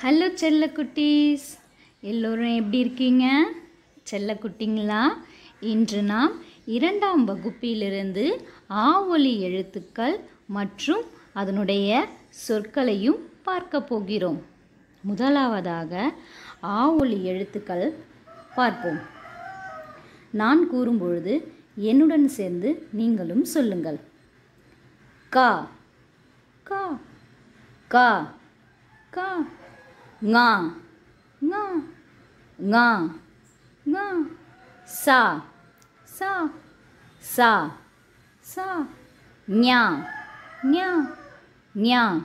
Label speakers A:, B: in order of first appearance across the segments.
A: hello செல்ல குட்டீஸ் எல்லோரும் எப்படி இருக்கீங்க செல்ல குட்டிங்களா இன்று நாம் இரண்டாம் வகுப்பிலிருந்து ஆவொலி எழுத்துக்கள் மற்றும் அதனுடைய சொற்களையும் பார்க்க போகிறோம் முதலாவதாக ஆவொலி எழுத்துக்கள் பார்ப்போம் நான் கூறும்பொழுது என்னுடன் சேர்ந்து நீங்களும் சொல்லுங்கள் கா கா கா nga nga nga nga sa sa sa sa nya nya nya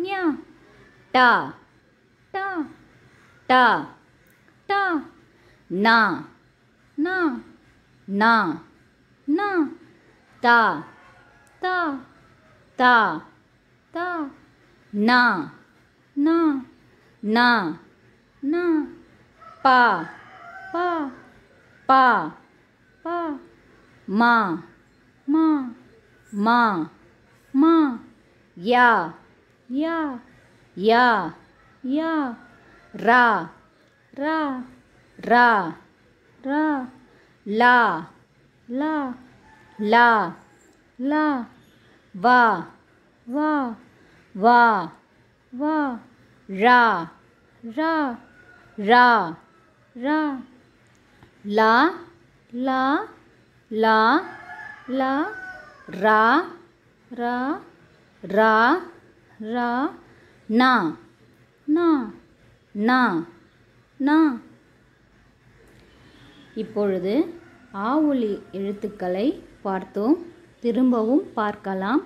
A: nya ta ta ta ta na na na na ta ta ta ta na na ना ना पा पा पा पा मा मा मा मा या या या या रा रा रा रा ला ला ला ला वा वा वा वा ரா ரா ரா ரா லா லா லா லா ரா ரா ரா ரா நா நா நா நா இப்பொழுது ஆ ஒளி எழுத்துக்களை பார்த்தோம் திரும்பவும் பார்க்கலாம்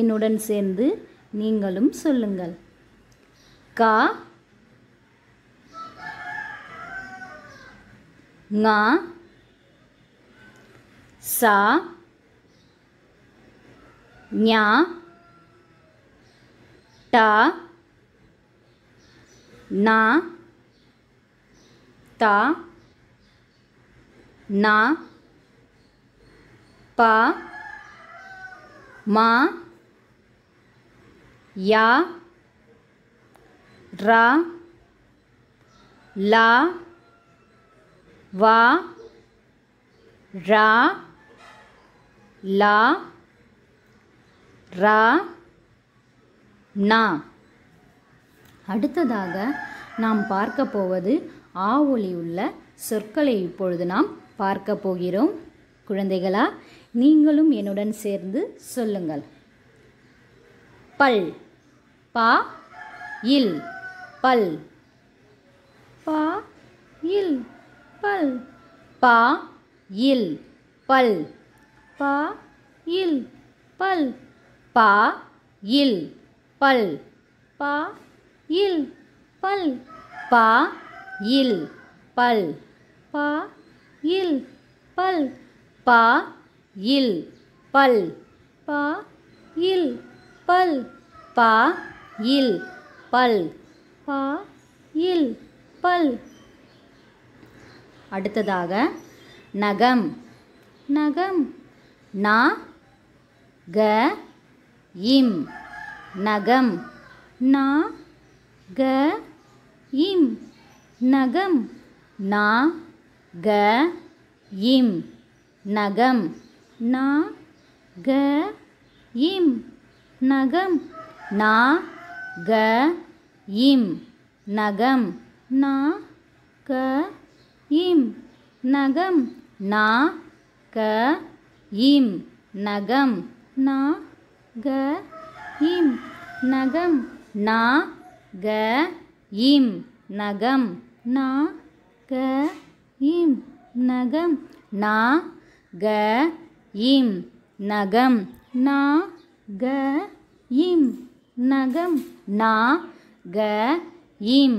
A: என்னுடன் சேர்ந்து நீங்களும் சொல்லுங்கள் का ना सा न्या टा ना ता ना पा मा या ட்ரா லா வா ரா லா ரா நா அடுத்ததாக நாம் பார்க்க போவது ஆ ஒளி உள்ள சொற்களை இப்பொழுது நாம் பார்க்க போகிறோம் குழந்தைகளா நீங்களும் என்னுடன் சேர்ந்து சொல்லுங்கள் பல் பா இல் பல் பா இல் பல் பா இல் பல் பா இல் பல் பா இல் பல் பா இல் பல் பா இல் பல் பா இல் பல் பா இல் பல் பா இல் பல் பா இல் பல் பா இல் பல் அடுத்ததாக நகம் நகம் நா க இம் நகம் நா க இம் நகம் நா க இம் நகம் நா க இம் நகம் நா க इं नगं न क इं नगं न क इं नगं न ग इं नगं न ग इं नगं न ग इं नगं न ग इं नगं न ग नगम नगं न க இம்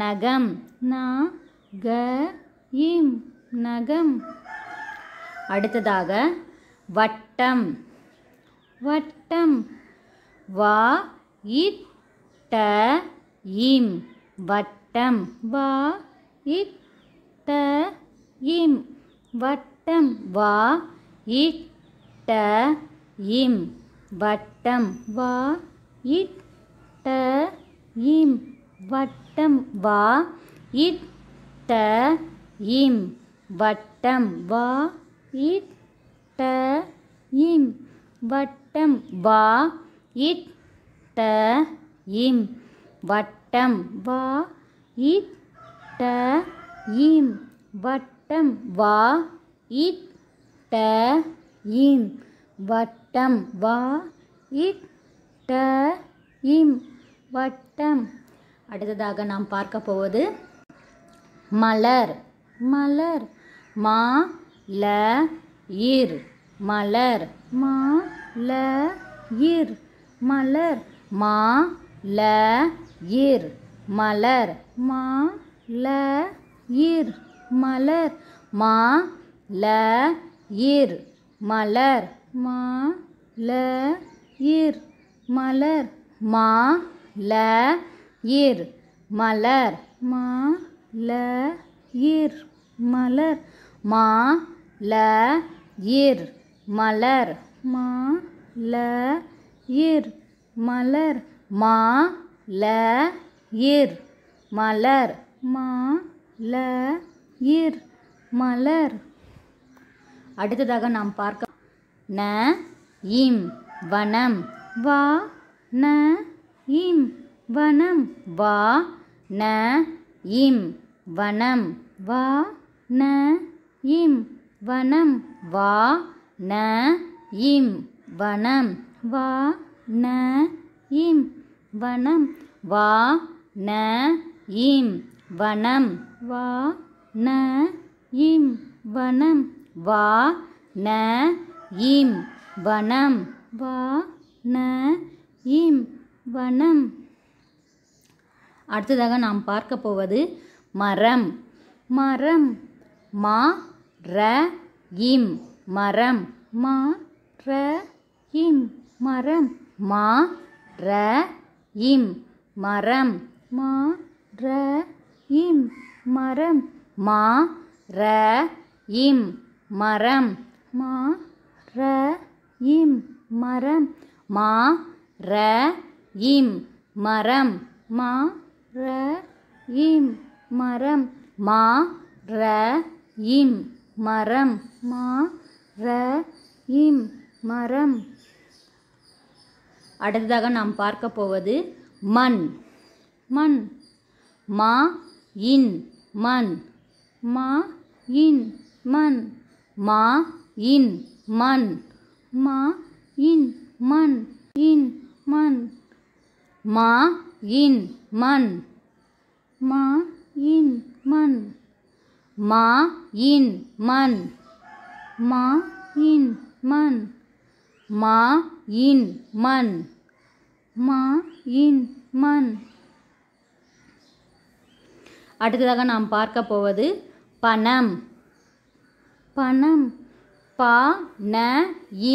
A: நகம் நா க இம் நகம் அடுத்ததாக வட்டம் வட்டம் வா இட் இம் வட்டம் வா இட் இம் வட்டம் வா இட் இம் வட்டம் வா இட் இம் வட்டம் வா இட்ட இம் வட்டம் வா இட்ட இம் வட்டம் வா இட்ட இம் வட்டம் வா இட்ட இம் வட்டம் வா இட்ட இம் வட்டம் வா இட்ட இம் வட்டம் அடுத்ததாக நாம் பார்க்க போவது மலர் மலர் மா ல இர் மலர் மா ல இர் மலர் மா ல இர் மலர் மா ல இர் மலர் மா ல இர் மலர் மா ல இர் மலர் மா ல இர் மலர் மா ல இர் மலர் மா ல இர் மலர் மா ல இர் மலர் மா ல இர் மலர் மா ல இர் மலர் அடுத்ததாக நாம் பார்க்க ந இம் வனம் வா ந இம் வனம் வா ந இம் வனம் வா ந இம் வனம் வா ந இம் வனம் வா ந இம் வனம் வா ந இம் வனம் வா ந இம் வனம் வா ந இம் வனம் வா ந இம் வனம் அடுத்ததாக நாம் பார்க்க போவது மரம் மரம் மா ர இம் மரம் மா ர இம் மரம் மா ர இம் மரம் மா ர இம் மரம் மா ர இம் மரம் மா ர இம் மரம் மா ர இம் மரம் மா ர இம் மரம் மா ர இம் மரம் மா ர இம் மரம் அடுத்ததாக நாம் பார்க்க போவது மண் மண் மா இன் மண் மா இன் மண் மா இன் மண் மா இன் மண் இன் மண் மா இன் மண் மா இன் மண் மா இன் மண் மா இன் மண் மா இன் மண் மா இன் மண் அடுத்ததாக நாம் பார்க்க போவது பணம் பணம் பா ந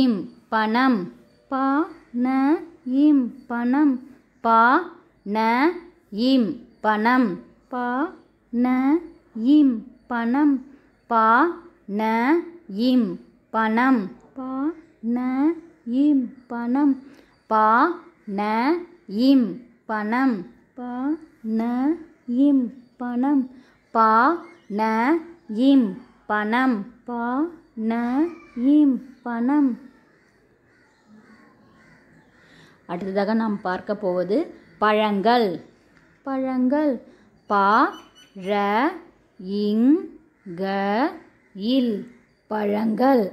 A: இம் பணம் பா ந இம் பணம் பா ந இம் பணம் பா ந இம் பணம் பா ந இம் பணம் பா ந இம் பணம் பா ந இம் பணம் பா ந இம் பணம் பா ந இம் பணம் பா ந இம் பணம் அடுத்ததாக நாம் பார்க்க போவது பழங்கள் பழங்கள் ப ர இங் க இல் பழங்கள்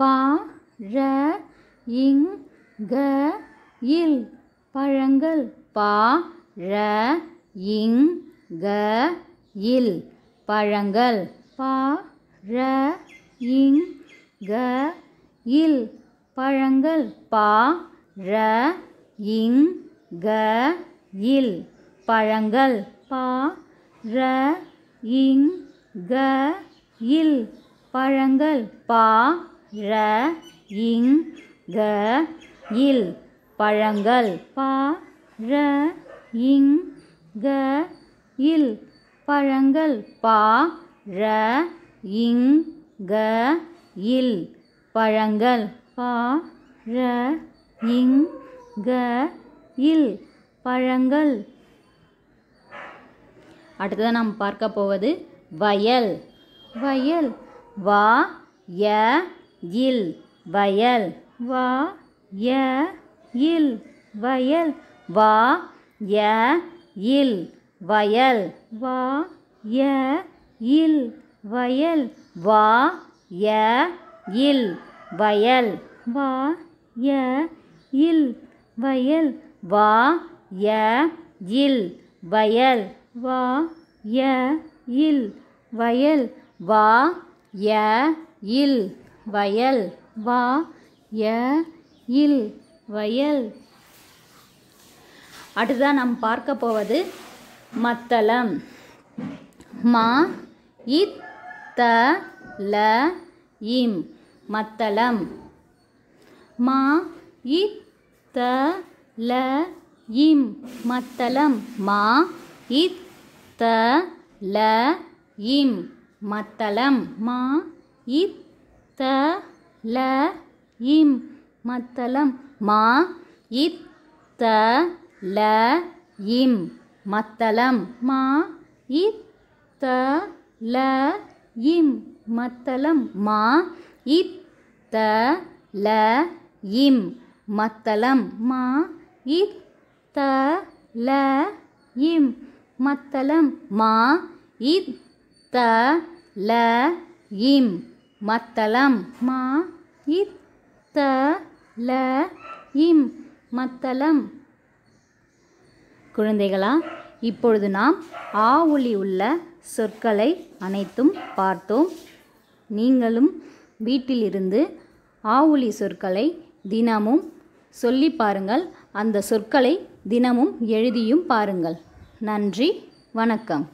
A: பா ர இங் க இல் பழங்கள் பா ர இங் க இல் பழங்கள் பா ர இங் க இல் பழங்கள் பா ர இங் க இல் பழங்கள் பா ர இங் க இல் பழங்கள் பா ர இங் க இல் பழங்கள் பா ர இங் க இல் பழங்கள் பா ர இங் க இல் பழங்கள் பா ர இங் க இல் பழங்கள் அடுத்ததாக நாம் பார்க்க போவது வயல் வயல் வா ய இல் வயல் வா ய இல் வயல் வா ய இல் வயல் வா ய இல் வயல் வா ய இல் வயல் வா ய இல் வயல் வா ய இல் வயல் வா ய இல் வயல் வா ய இல் வயல் வா ய இல் வயல் அடுத்ததான் நாம் பார்க்க போவது மத்தளம் மா இத்த ல இம் மத்தளம் மா இ த ல இம் மத்தளம் மா இ த ல இம் மத்தளம் மா இ த ல இம் மத்தளம் மா இ த ல இம் மத்தளம் மா இ த ல இம் மத்தளம் மா இத்த ல இம் மத்தளம் மா இத்த ல இம் மத்தளம் மா இத்த ல இம் மத்தளம் மா இத்த ல இம் மத்தளம் குழந்தைகளா இப்பொழுது நாம் ஆ ஒளி உள்ள சொற்களை அனைத்தும் பார்த்தோம் நீங்களும் வீட்டிலிருந்து ஆவுளி சொற்களை தினமும் சொல்லி பாருங்கள் அந்த சொற்களை தினமும் எழுதியும் பாருங்கள் நன்றி வணக்கம்